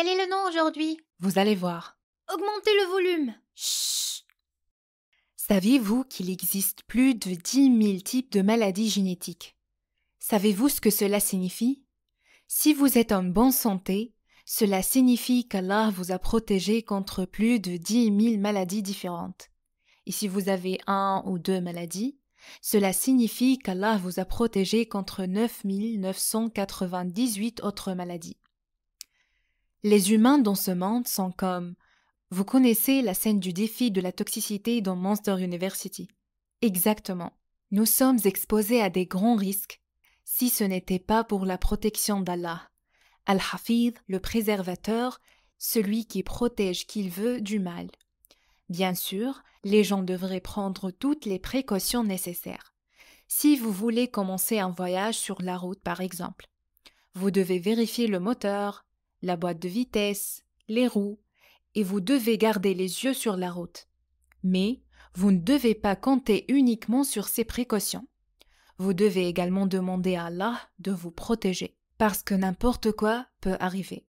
Quel est le nom aujourd'hui Vous allez voir. Augmentez le volume. Chut Saviez-vous qu'il existe plus de 10 000 types de maladies génétiques Savez-vous ce que cela signifie Si vous êtes en bonne santé, cela signifie qu'Allah vous a protégé contre plus de 10 000 maladies différentes. Et si vous avez un ou deux maladies, cela signifie qu'Allah vous a protégé contre 9 998 autres maladies. Les humains dans ce monde sont comme. Vous connaissez la scène du défi de la toxicité dans Monster University. Exactement. Nous sommes exposés à des grands risques, si ce n'était pas pour la protection d'Allah. Al-Hafid, le préservateur, celui qui protège qu'il veut du mal. Bien sûr, les gens devraient prendre toutes les précautions nécessaires. Si vous voulez commencer un voyage sur la route, par exemple, vous devez vérifier le moteur, la boîte de vitesse, les roues, et vous devez garder les yeux sur la route. Mais vous ne devez pas compter uniquement sur ces précautions. Vous devez également demander à Allah de vous protéger, parce que n'importe quoi peut arriver.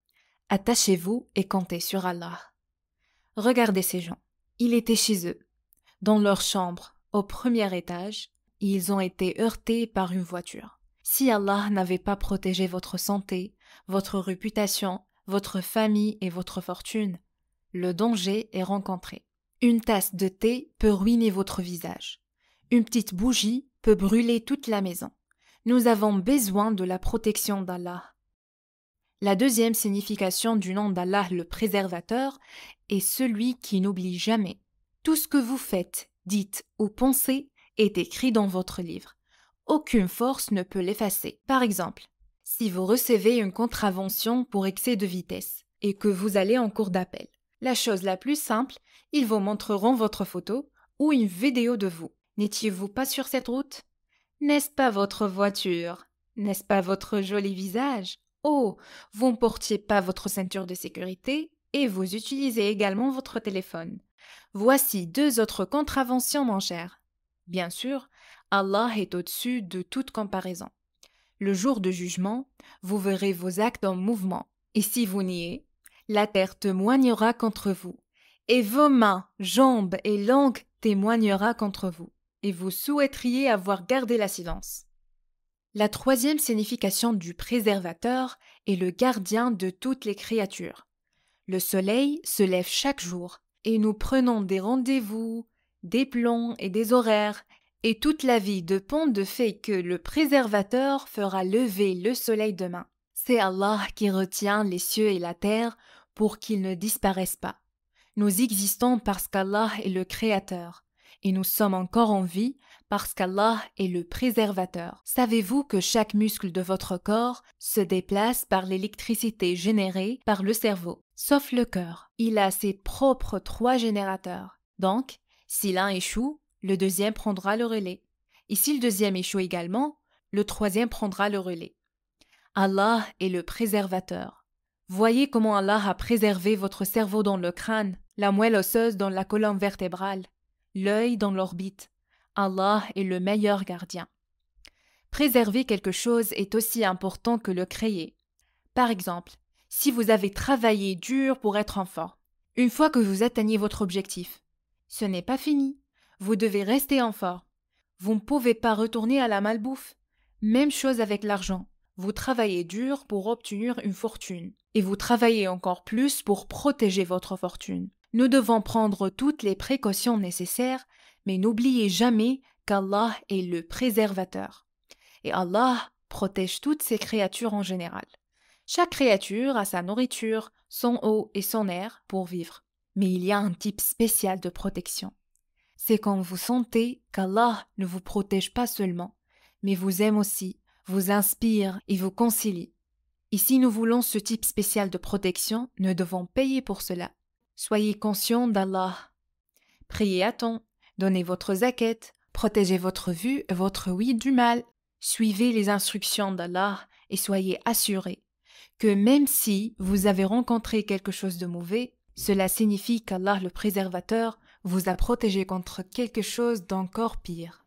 Attachez-vous et comptez sur Allah. Regardez ces gens. Ils étaient chez eux, dans leur chambre, au premier étage, ils ont été heurtés par une voiture si Allah n'avait pas protégé votre santé, votre réputation, votre famille et votre fortune. Le danger est rencontré. Une tasse de thé peut ruiner votre visage. Une petite bougie peut brûler toute la maison. Nous avons besoin de la protection d'Allah. La deuxième signification du nom d'Allah le préservateur est celui qui n'oublie jamais. Tout ce que vous faites, dites ou pensez est écrit dans votre livre aucune force ne peut l'effacer. Par exemple, si vous recevez une contravention pour excès de vitesse et que vous allez en cours d'appel, la chose la plus simple, ils vous montreront votre photo ou une vidéo de vous. N'étiez-vous pas sur cette route N'est-ce pas votre voiture N'est-ce pas votre joli visage Oh, vous ne portiez pas votre ceinture de sécurité et vous utilisez également votre téléphone. Voici deux autres contraventions, mon cher. Bien sûr, Allah est au-dessus de toute comparaison. Le jour de jugement, vous verrez vos actes en mouvement, et si vous niez, la terre témoignera contre vous, et vos mains, jambes et langues témoignera contre vous, et vous souhaiteriez avoir gardé la silence. La troisième signification du préservateur est le gardien de toutes les créatures. Le soleil se lève chaque jour, et nous prenons des rendez-vous, des plombs et des horaires et toute la vie de pont de fait que le préservateur fera lever le soleil demain. C'est Allah qui retient les cieux et la terre pour qu'ils ne disparaissent pas. Nous existons parce qu'Allah est le Créateur, et nous sommes encore en vie parce qu'Allah est le préservateur. Savez-vous que chaque muscle de votre corps se déplace par l'électricité générée par le cerveau, sauf le cœur. Il a ses propres trois générateurs. Donc, si l'un échoue, le deuxième prendra le relais. Et si le deuxième échoue également, le troisième prendra le relais. Allah est le préservateur. Voyez comment Allah a préservé votre cerveau dans le crâne, la moelle osseuse dans la colonne vertébrale, l'œil dans l'orbite. Allah est le meilleur gardien. Préserver quelque chose est aussi important que le créer. Par exemple, si vous avez travaillé dur pour être enfant, une fois que vous atteignez votre objectif, ce n'est pas fini. Vous devez rester en forme. Vous ne pouvez pas retourner à la malbouffe. Même chose avec l'argent. Vous travaillez dur pour obtenir une fortune. Et vous travaillez encore plus pour protéger votre fortune. Nous devons prendre toutes les précautions nécessaires, mais n'oubliez jamais qu'Allah est le préservateur. Et Allah protège toutes ses créatures en général. Chaque créature a sa nourriture, son eau et son air pour vivre. Mais il y a un type spécial de protection c'est quand vous sentez qu'Allah ne vous protège pas seulement, mais vous aime aussi, vous inspire et vous concilie. Et si nous voulons ce type spécial de protection, nous devons payer pour cela. Soyez conscients d'Allah. Priez à temps, donnez votre zakat, protégez votre vue et votre oui du mal. Suivez les instructions d'Allah et soyez assurés que même si vous avez rencontré quelque chose de mauvais, cela signifie qu'Allah le préservateur vous a protégé contre quelque chose d'encore pire.